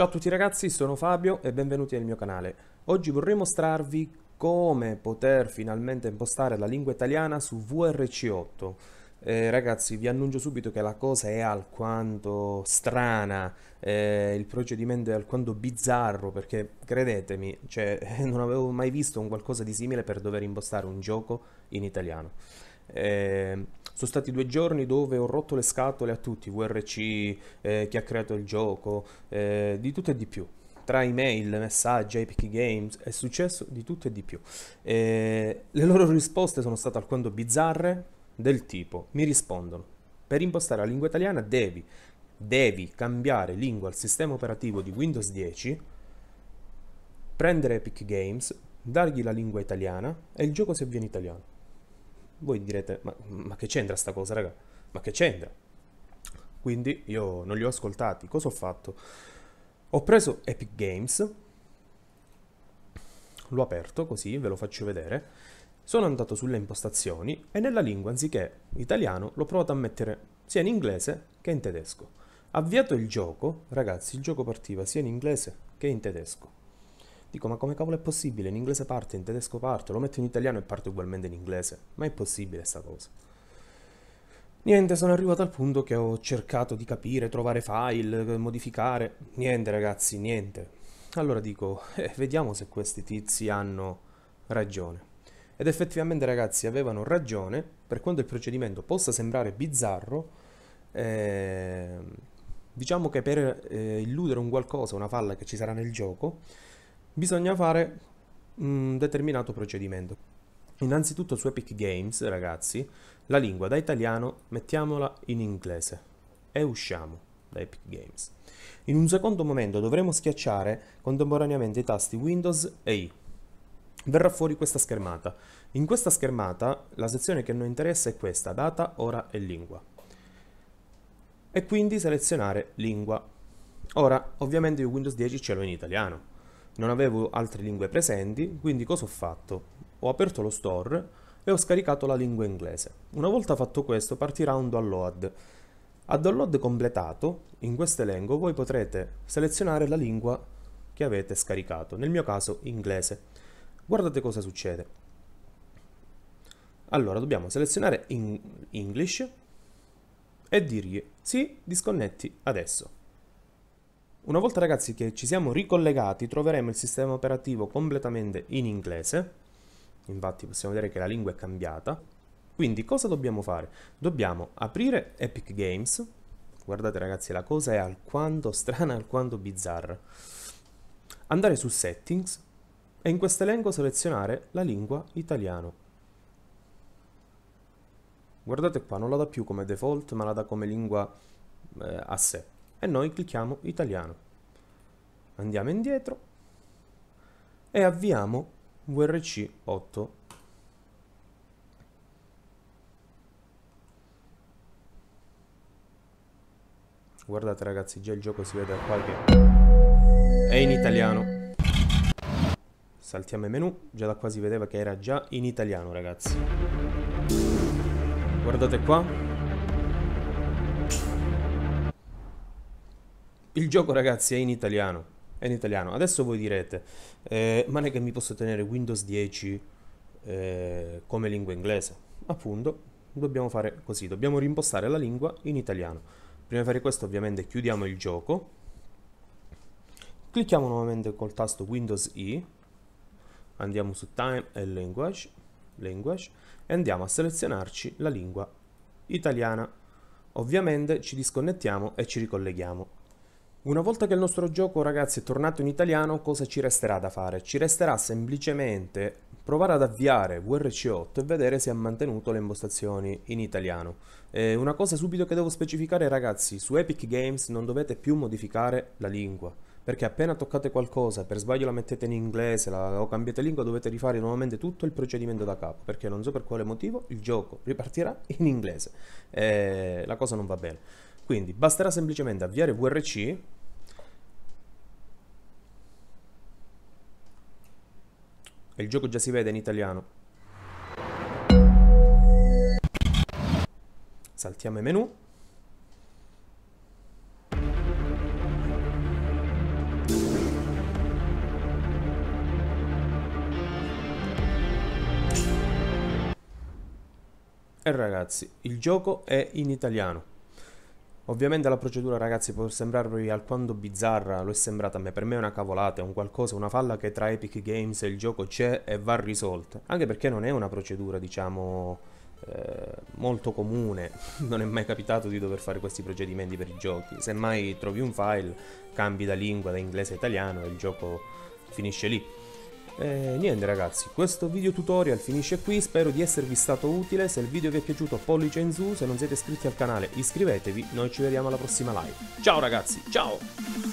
Ciao a tutti ragazzi, sono Fabio e benvenuti nel mio canale. Oggi vorrei mostrarvi come poter finalmente impostare la lingua italiana su VRC8. Eh, ragazzi, vi annuncio subito che la cosa è alquanto strana, eh, il procedimento è alquanto bizzarro perché credetemi, cioè, non avevo mai visto un qualcosa di simile per dover impostare un gioco in italiano. Eh, sono stati due giorni dove ho rotto le scatole a tutti, VRC, eh, chi ha creato il gioco, eh, di tutto e di più. Tra email, messaggi, Epic Games, è successo di tutto e di più. Eh, le loro risposte sono state alquanto bizzarre, del tipo, mi rispondono, per impostare la lingua italiana devi, devi cambiare lingua al sistema operativo di Windows 10, prendere Epic Games, dargli la lingua italiana e il gioco si avviene italiano. Voi direte, ma, ma che c'entra sta cosa, raga? Ma che c'entra? Quindi io non li ho ascoltati. Cosa ho fatto? Ho preso Epic Games, l'ho aperto così, ve lo faccio vedere. Sono andato sulle impostazioni e nella lingua anziché italiano l'ho provato a mettere sia in inglese che in tedesco. Avviato il gioco, ragazzi, il gioco partiva sia in inglese che in tedesco. Dico, ma come cavolo è possibile? In inglese parte, in tedesco parte, lo metto in italiano e parte ugualmente in inglese. Ma è possibile sta cosa? Niente, sono arrivato al punto che ho cercato di capire, trovare file, modificare. Niente ragazzi, niente. Allora dico, eh, vediamo se questi tizi hanno ragione. Ed effettivamente ragazzi avevano ragione, per quanto il procedimento possa sembrare bizzarro, eh, diciamo che per eh, illudere un qualcosa, una falla che ci sarà nel gioco, bisogna fare un mm, determinato procedimento. Innanzitutto su Epic Games, ragazzi, la lingua da italiano mettiamola in inglese e usciamo da Epic Games. In un secondo momento dovremo schiacciare contemporaneamente i tasti Windows e I. Verrà fuori questa schermata. In questa schermata la sezione che a noi interessa è questa, data, ora e lingua. E quindi selezionare lingua. Ora, ovviamente io Windows 10 ce l'ho in italiano, non avevo altre lingue presenti, quindi cosa ho fatto? Ho aperto lo store e ho scaricato la lingua inglese. Una volta fatto questo partirà un download. A download completato, in questo elenco voi potrete selezionare la lingua che avete scaricato, nel mio caso inglese. Guardate cosa succede. Allora, dobbiamo selezionare in English e dirgli sì, disconnetti adesso. Una volta ragazzi che ci siamo ricollegati troveremo il sistema operativo completamente in inglese, infatti possiamo vedere che la lingua è cambiata, quindi cosa dobbiamo fare? Dobbiamo aprire Epic Games, guardate ragazzi la cosa è alquanto strana, alquanto bizzarra, andare su Settings e in questo elenco selezionare la lingua italiano. Guardate qua, non la dà più come default ma la dà come lingua eh, a sé e noi clicchiamo italiano. Andiamo indietro e avviamo VRC 8. Guardate ragazzi, già il gioco si vede qua che è in italiano saltiamo il menu, già da qua si vedeva che era già in italiano ragazzi. Guardate qua, Il gioco ragazzi è in italiano, è in italiano. Adesso voi direte, eh, ma non è che mi posso tenere Windows 10 eh, come lingua inglese? Appunto, dobbiamo fare così, dobbiamo rimpostare la lingua in italiano. Prima di fare questo ovviamente chiudiamo il gioco, clicchiamo nuovamente col tasto Windows I, andiamo su Time e Language, Language e andiamo a selezionarci la lingua italiana. Ovviamente ci disconnettiamo e ci ricolleghiamo. Una volta che il nostro gioco ragazzi è tornato in italiano cosa ci resterà da fare? Ci resterà semplicemente provare ad avviare VRC8 e vedere se ha mantenuto le impostazioni in italiano. Eh, una cosa subito che devo specificare ragazzi, su Epic Games non dovete più modificare la lingua perché appena toccate qualcosa, per sbaglio la mettete in inglese la, o cambiate lingua, dovete rifare nuovamente tutto il procedimento da capo, perché non so per quale motivo il gioco ripartirà in inglese. Eh, la cosa non va bene. Quindi basterà semplicemente avviare VRC e il gioco già si vede in italiano. Saltiamo i menu. E ragazzi, il gioco è in italiano. Ovviamente la procedura ragazzi può sembrarvi alquanto bizzarra, lo è sembrata a me, per me è una cavolata, è un qualcosa, una falla che tra Epic Games e il gioco c'è e va risolta, anche perché non è una procedura diciamo eh, molto comune, non è mai capitato di dover fare questi procedimenti per i giochi, semmai trovi un file, cambi da lingua, da inglese a italiano e il gioco finisce lì. E eh, niente ragazzi, questo video tutorial finisce qui, spero di esservi stato utile, se il video vi è piaciuto pollice in su, se non siete iscritti al canale iscrivetevi, noi ci vediamo alla prossima live. Ciao ragazzi, ciao!